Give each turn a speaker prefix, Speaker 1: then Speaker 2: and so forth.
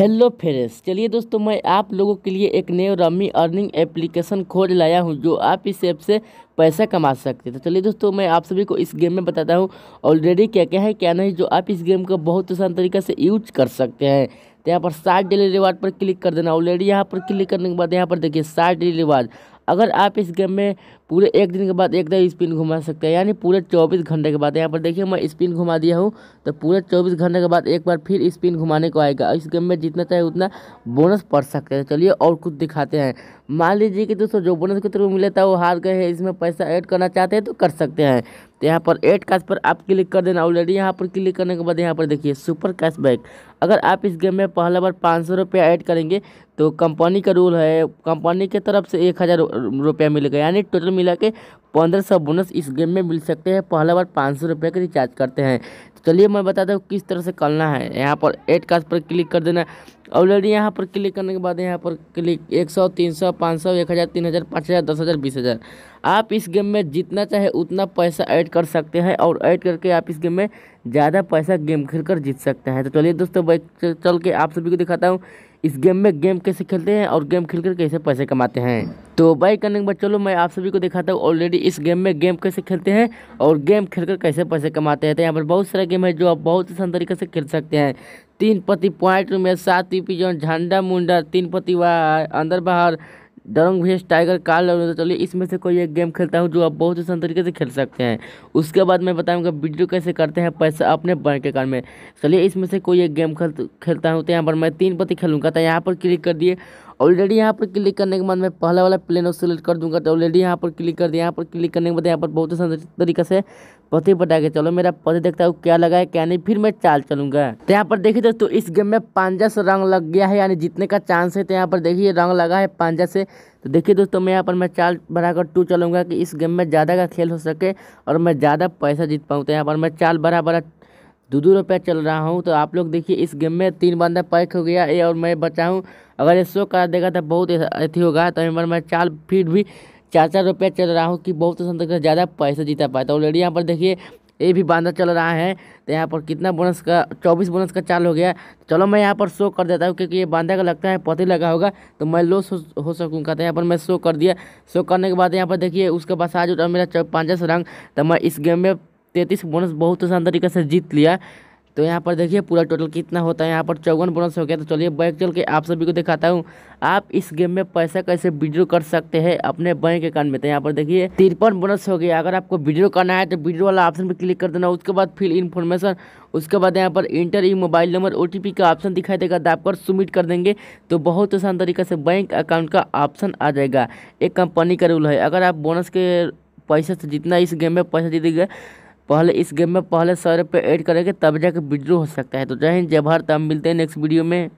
Speaker 1: hello friends चलिए दोस्तों मैं आप लोगों के लिए एक नए रमी अर्निंग एप्लीकेशन खोज लाया हूं जो आप इस ऐप से पैसा कमा सकते हैं तो चलिए दोस्तों मैं आप सभी को इस गेम में बताता हूं ऑलरेडी क्या क्या है क्या नहीं जो आप इस गेम को बहुत आसान तरीके से यूज कर सकते हैं तो यहाँ पर साठ डेली रिवार्ड पर क्लिक कर देना ऑलरेडी यहाँ पर क्लिक करने के बाद यहाँ पर देखिए साठ डेली रिवार्ड अगर आप इस गेम में पूरे एक दिन के बाद एक दिन स्पिन घुमा सकते हैं यानी पूरे चौबीस घंटे के बाद यहाँ पर देखिए मैं स्पिन घुमा दिया हूँ तो पूरे चौबीस घंटे के बाद एक बार फिर स्पिन घुमाने को आएगा इस गेम में जितना चाहे उतना बोनस पड़ सकते हैं चलिए और कुछ दिखाते हैं मान लीजिए कि दोस्तों जो बोनस के थ्रू मिला था वो हार गए हैं इसमें पैसा ऐड करना चाहते हैं तो कर सकते हैं तो यहाँ पर एट कैश पर आप क्लिक कर देना ऑलरेडी यहाँ पर क्लिक करने के बाद यहाँ पर देखिए सुपर कैशबैक अगर आप इस गेम में पहला बार पाँच सौ रुपया ऐड करेंगे तो कंपनी का रूल है कंपनी के तरफ से एक हज़ार रुपया मिलेगा यानी टोटल मिला के पंद्रह सौ बोनस इस गेम में मिल सकते हैं पहला बार पाँच सौ रुपये का रिचार्ज करते हैं चलिए मैं बता दूँ किस तरह से करना है यहाँ पर एड कास्ट पर क्लिक कर देना ऑलरेडी यहाँ पर क्लिक करने के बाद यहाँ पर क्लिक एक सौ तीन सौ पाँच सौ एक हज़ार तीन हज़ार पाँच हज़ार दस हज़ार बीस हज़ार आप इस गेम में जितना चाहे उतना पैसा ऐड कर सकते हैं और ऐड करके आप इस गेम में ज़्यादा पैसा गेम खेल कर जीत सकते हैं तो चलिए दोस्तों चल के आप सभी को दिखाता हूँ इस गेम में गेम कैसे खेलते हैं और गेम खेल कर कैसे पैसे कमाते हैं तो बाई करने के बाद चलो मैं आप सभी को दिखाता हूँ ऑलरेडी इस गेम में गेम कैसे खेलते हैं और गेम खेलकर कैसे पैसे कमाते हैं तो, तो यहाँ पर बहुत सारा गेम है जो आप बहुत आसान तरीके से खेल सकते हैं तीन पति पॉइंट में सात पीपी जो झंडा मुंडा तीन पति अंदर बाहर डरंग भेज टाइगर कार लग तो चलिए इसमें से कोई एक गेम खेलता हूँ जो आप बहुत ही आसान तरीके से खेल सकते हैं उसके बाद मैं बताऊँगा वीडियो कैसे करते हैं पैसा अपने बैंक अकाउंट में चलिए इसमें से कोई एक गेम खेल खेलता हूँ तो यहाँ पर मैं तीन पति खेलूँगा तो यहाँ पर क्लिक कर दिए ऑलरेडी यहाँ पर क्लिक करने के बाद मैं पहला वाला प्लेन और सेलेक्ट कर दूंगा तो ऑलरेडी यहाँ पर क्लिक कर दिया यहाँ पर क्लिक करने के बाद यहाँ पर बहुत ही तरीके से पति बता के चलो मेरा पति देखता हूँ क्या लगा है क्या नहीं फिर मैं चाल चलूंगा तो यहाँ पर देखिए दोस्तों इस गेम में पांजा से रंग लग गया है यानी जीतने का चांस है तो यहाँ पर देखिए रंग लगा है पांजा से तो देखिए दोस्तों मैं यहाँ पर मैं चाल बढ़ाकर टू चलूंगा कि इस गेम में ज़्यादा का खेल हो सके और मैं ज़्यादा पैसा जीत पाऊँ तो यहाँ पर मैं चाल बड़ा बड़ा दो दो रुपया चल रहा हूँ तो आप लोग देखिए इस गेम में तीन बंदा पैक हो गया ये और मैं बचा हूँ अगर ये शो करा देगा तो बहुत अथी होगा तो मैं चार फीट भी चार चार रुपया चल रहा हूँ कि बहुत तो ज़्यादा पैसा जीता पाए तो ऑलरेडी यहाँ पर देखिए ये भी बांधा चल रहा है तो यहाँ पर कितना बोनस का चौबीस बोनस का चाल हो गया चलो मैं यहाँ पर शो कर देता हूँ क्योंकि ये बांधा का लगता है पते लगा होगा तो मैं लॉस हो सकूँगा तो यहाँ पर मैं शो कर दिया शो करने के बाद यहाँ पर देखिए उसके पास आज उठा तो मेरा सौ रंग तो मैं इस गेम में तैंतीस बोनस बहुत आसान तरीके से जीत लिया तो यहाँ पर देखिए पूरा टोटल कितना होता है यहाँ पर चौवन बोनस हो गया तो चलिए बैंक चल के आप सभी को दिखाता हूँ आप इस गेम में पैसा कैसे विड्रो कर सकते हैं अपने बैंक अकाउंट में तो यहाँ पर देखिए तिरपन बोनस हो गया अगर आपको विड्रो करना है तो विड्रो वाला ऑप्शन पर क्लिक कर देना उसके बाद फिल इन्फॉर्मेशन उसके बाद यहाँ पर इंटर ई मोबाइल नंबर ओ का ऑप्शन दिखाई देगा दाबकर तो सबमिट कर देंगे तो बहुत आसान तरीके से बैंक अकाउंट का ऑप्शन आ जाएगा एक कंपनी का रूल है अगर आप बोनस के पैसे से जितना इस गेम में पैसा जीतेगा पहले इस गेम में पहले सौ रुपये ऐड करेंगे तब जाके विड्रो हो सकता है तो जय हिंद जय भारत हम मिलते हैं नेक्स्ट वीडियो में